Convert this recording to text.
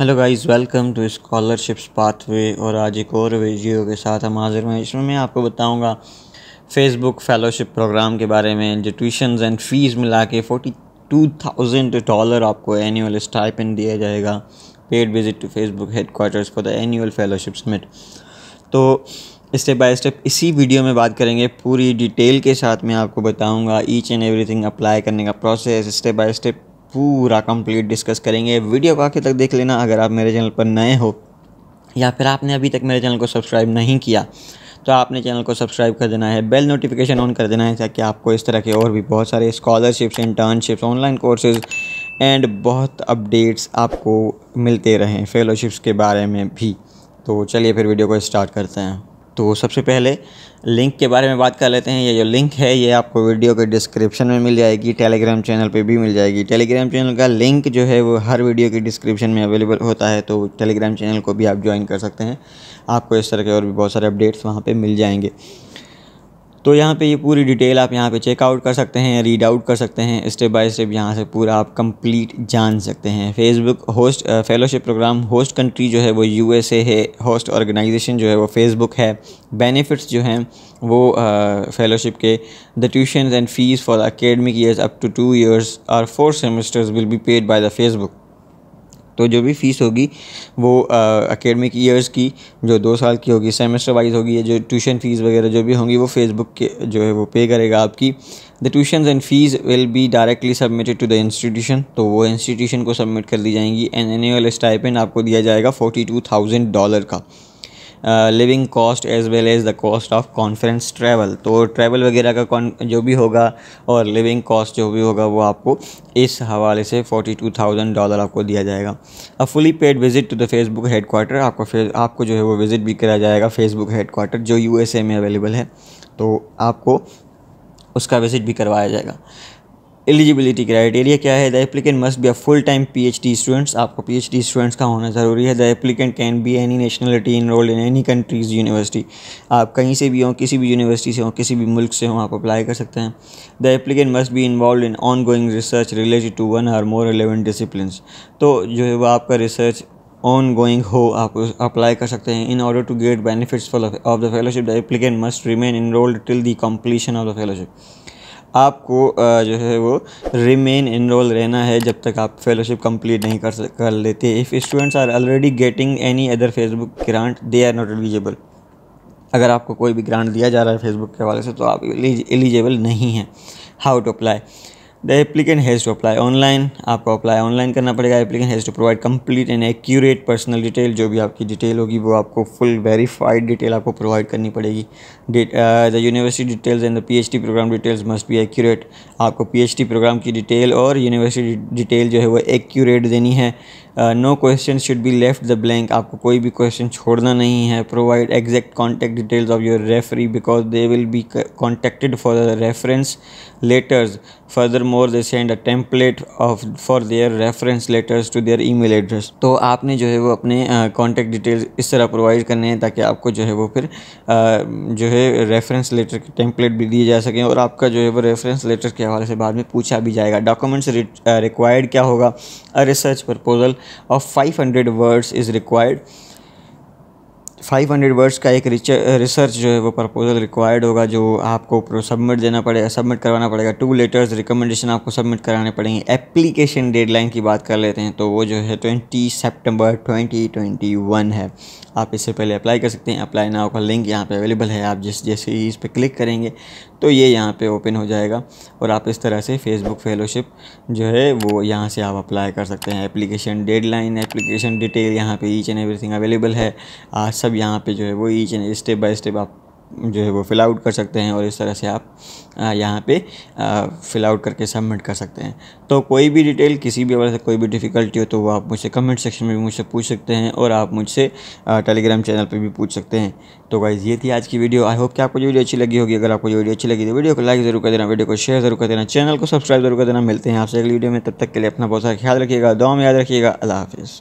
hello guys welcome to scholarships pathway और आज एक और वीडियो के साथ हम हाजिर हैं इसमें मैं आपको बताऊंगा फेसबुक फेलोशिप प्रोग्राम के बारे में जो ट्यूशन एंड फ़ीस मिला के फोर्टी टू थाउजेंड डॉलर आपको एनुअल स्टाइप दिया जाएगा paid visit to Facebook headquarters for the annual fellowship summit तो स्टेप बाय स्टेप इसी वीडियो में बात करेंगे पूरी डिटेल के साथ मैं आपको बताऊँगा ईच एंड एवरीथिंग अप्लाई करने का प्रोसेस स्टेप बाय स्टेप पूरा कंप्लीट डिस्कस करेंगे वीडियो को आखिर तक देख लेना अगर आप मेरे चैनल पर नए हो या फिर आपने अभी तक मेरे चैनल को सब्सक्राइब नहीं किया तो आपने चैनल को सब्सक्राइब कर देना है बेल नोटिफिकेशन ऑन कर देना है ताकि आपको इस तरह के और भी बहुत सारे scholarships internships online courses and बहुत अपडेट्स आपको मिलते रहें फेलोशिप्स के बारे में भी तो चलिए फिर वीडियो को स्टार्ट करते हैं तो सबसे पहले लिंक के बारे में बात कर लेते हैं ये जो लिंक है ये आपको वीडियो के डिस्क्रिप्शन में मिल जाएगी टेलीग्राम चैनल पे भी मिल जाएगी टेलीग्राम चैनल का लिंक जो है वो हर वीडियो के डिस्क्रिप्शन में अवेलेबल होता है तो टेलीग्राम चैनल को भी आप ज्वाइन कर सकते हैं आपको इस तरह के और भी बहुत सारे अपडेट्स वहाँ पर मिल जाएंगे तो यहाँ पे ये पूरी डिटेल आप यहाँ पे चेकआउट कर सकते हैं रीड आउट कर सकते हैं स्टेप बाय स्टेप यहाँ से पूरा आप कंप्लीट जान सकते हैं Facebook host fellowship program host country जो है वो यूएसए है होस्ट ऑर्गेनाइजेशन जो है वो फेसबुक है बेनिफिट्स जो हैं वो फेलोशिप के the tuition and fees for academic years up to two years और four semesters will be paid by the Facebook तो जो भी फ़ीस होगी वो अकेडमिक ईयर्स की जो दो साल की होगी सेमेस्टर वाइज होगी जो ट्यूशन फ़ीस वगैरह जो भी होंगी वो फेसबुक के जो है वो पे करेगा आपकी the tuition and fees will be directly submitted to the institution तो वो इंस्टीट्यूशन को सबमिट कर दी जाएंगी एंड एनुअल स्टाइपेंड आपको दिया जाएगा फोर्टी टू थाउजेंड डॉलर का living cost as well as the cost of conference travel तो ट्रैवल वगैरह का जो भी होगा और लिविंग कॉस्ट जो भी होगा वो आपको इस हवाले से फोर्टी टू थाउजेंड डॉलर आपको दिया जाएगा a fully paid visit to the Facebook headquarter आपको आपको जो है वो विज़िट भी कराया जाएगा फेसबुक हेड क्वार्टर जो यू में अवेलेबल है तो आपको उसका विज़िट भी करवाया जाएगा एलिजिबिलिटी क्राइटेरिया क्या है the applicant must be a full time PhD students आपको पीएचडी स्टूडेंट्स का होना ज़रूरी है the applicant can be any nationality enrolled in any countries university आप कहीं से भी हों किसी भी यूनिवर्सिटी से हों किसी भी मुल्क से हों आप अप्लाई कर सकते हैं the applicant must be involve in ongoing research related to one or more relevant discipline तो जो है वह आपका रिसर्च ऑन गोइंग हो आप अप्लाई कर सकते हैं in order to get benefits of the fellowship the applicant must remain enrolled till the completion of the fellowship आपको जो है वो रिमेन इनरोल रहना है जब तक आप फेलोशिप कंप्लीट नहीं कर कर लेते if students are already getting any other Facebook grant they are not eligible अगर आपको कोई भी ग्रांट दिया जा रहा है फेसबुक के हवाले से तो आप एलिजिबल नहीं हैं how to apply the applicant has to apply online आपको अप्लाई ऑनलाइन करना पड़ेगा applicant has to provide complete and accurate personal detail जो भी आपकी डिटेल होगी वो आपको फुल वेरीफाइड डिटेल आपको प्रोवाइड करनी पड़ेगी the university details and the PhD program details must be accurate आपको पीएचडी प्रोग्राम की डिटेल और यूनिवर्सिटी डिटेल जो है वो एक्यूरेट देनी है no question should be left the blank आपको कोई भी क्वेश्चन छोड़ना नहीं है provide exact contact details of your referee because they will be contacted for the reference letters furthermore they send a template of for their reference letters to their email address तो आपने जो है वो अपने contact uh, details इस तरह provide करने हैं ताकि आपको जो है वो फिर uh, जो है रेफरेंस लेटर के टेम्पलेट भी दिए जा सकें और आपका जो है वो रेफरेंस लेटर के हवाले से बाद में पूछा भी जाएगा डॉक्यूमेंट्स रिक्वायर्ड uh, क्या होगा a research proposal of 500 words is required 500 words का एक रिसर्च जो है वो प्रपोजल रिक्वायर्ड होगा जो आपको सबमिट देना पड़ेगा सबमिट करवाना पड़ेगा टू लेटर्स रिकमेंडेशन आपको सबमिट कराने पड़ेंगे एप्लीकेशन डेडलाइन की बात कर लेते हैं तो वो जो है twenty September twenty twenty one है आप इससे पहले अप्लाई कर सकते हैं अप्लाई नाउ का लिंक यहाँ पे अवेलेबल है आप जिस जैसे ही इस पर क्लिक करेंगे तो ये यहाँ पे ओपन हो जाएगा और आप इस तरह से फेसबुक फेलोशिप जो है वो यहाँ से आप अप्लाई कर सकते हैं एप्लीकेशन डेडलाइन एप्लीकेशन डिटेल यहाँ पे ईच एंड एवरीथिंग अवेलेबल है आज सब यहाँ पे जो है वो each and step by step आप जो है वो फिल आउट कर सकते हैं और इस तरह से आप यहाँ पे फिल आउट करके सबमिट कर सकते हैं तो कोई भी डिटेल किसी भी वजह से कोई भी डिफ़िकल्टी हो तो वो आप मुझसे कमेंट सेक्शन में भी मुझसे पूछ सकते हैं और आप मुझसे टेलीग्राम चैनल पे भी पूछ सकते हैं तो गाइज़ ये थी आज की वीडियो आई होप कि आपको वीडियो अच्छी लगी होगी अगर आपको ये वीडियो अच्छी लगी तो वीडियो को लाइक ज़रूर कर देना वीडियो को शेयर ज़रूर कर देना चैनल को सब्सक्राइब जरूर कर देना मिलते हैं आपसे अगली वीडियो में तब तक के लिए अपना बहुत सारा ख्याल रखिएगा दो में याद रखिएगा अला हाफिज़